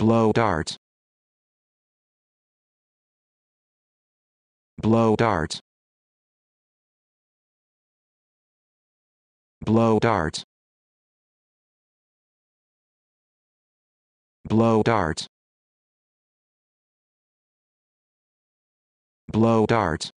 blow darts blow darts blow darts blow darts blow darts